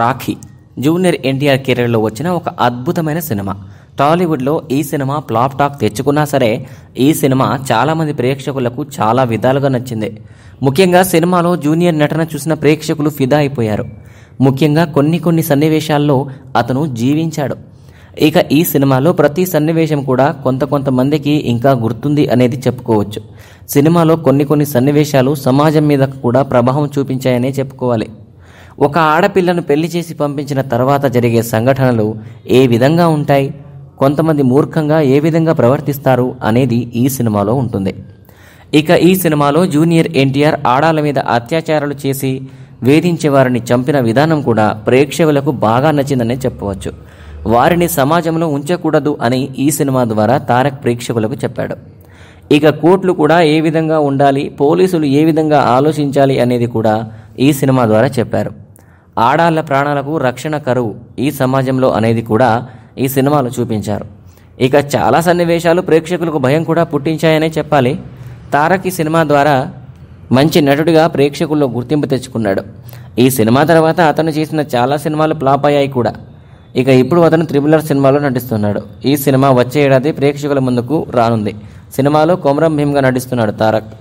Rakhi junior NTR కెరీర్లో వచ్చిన ఒక అద్భుతమైన సినిమా టాలీవుడ్లో ఈ సినిమా ప్లాప్ టాక్ తెచ్చుకున్నా సరే ఈ సినిమా చాలామంది ప్రేక్షకులకు చాలా విధాలుగా నచ్చింది ముఖ్యంగా సినిమాలో జూనియర్ నటన చూసిన ప్రేక్షకులు ఫిదా అయిపోయారు ముఖ్యంగా కొన్ని కొన్ని సన్నివేశాల్లో అతను జీవించాడు ఇక ఈ సినిమాలో ప్రతి సన్నివేశం కూడా కొంత కొంతమందికి ఇంకా గుర్తుంది అనేది చెప్పుకోవచ్చు సినిమాలో కొన్ని కొన్ని సన్నివేశాలు సమాజం మీద కూడా ప్రభావం చూపించాయనే చెప్పుకోవాలి ఒక ఆడపిల్లను పెళ్లి చేసి పంపించిన తర్వాత జరిగే సంఘటనలు ఏ విధంగా ఉంటాయి కొంతమంది మూర్ఖంగా ఏ విధంగా ప్రవర్తిస్తారు అనేది ఈ సినిమాలో ఉంటుంది ఇక ఈ సినిమాలో జూనియర్ ఎన్టీఆర్ ఆడాల మీద అత్యాచారాలు చేసి వేధించేవారిని చంపిన విధానం కూడా ప్రేక్షకులకు బాగా నచ్చిందనే చెప్పవచ్చు వారిని సమాజంలో ఉంచకూడదు అని ఈ సినిమా ద్వారా తారక్ ప్రేక్షకులకు చెప్పాడు ఇక కోర్టులు కూడా ఏ విధంగా ఉండాలి పోలీసులు ఏ విధంగా ఆలోచించాలి అనేది కూడా ఈ సినిమా ద్వారా చెప్పారు ఆడాళ్ల ప్రాణాలకు రక్షణ కరువు ఈ సమాజంలో అనేది కూడా ఈ సినిమాలో చూపించారు ఇక చాలా సన్నివేశాలు ప్రేక్షకులకు భయం కూడా పుట్టించాయనే చెప్పాలి తారక్ ఈ సినిమా ద్వారా మంచి నటుడిగా ప్రేక్షకుల్లో గుర్తింపు తెచ్చుకున్నాడు ఈ సినిమా తర్వాత అతను చేసిన చాలా సినిమాలు ఫ్లాప్ అయ్యాయి కూడా ఇక ఇప్పుడు అతను త్రిబులర్ సినిమాలో నటిస్తున్నాడు ఈ సినిమా వచ్చే ఏడాది ప్రేక్షకుల ముందుకు రానుంది సినిమాలో కొమరం భీమ్గా నటిస్తున్నాడు తారక్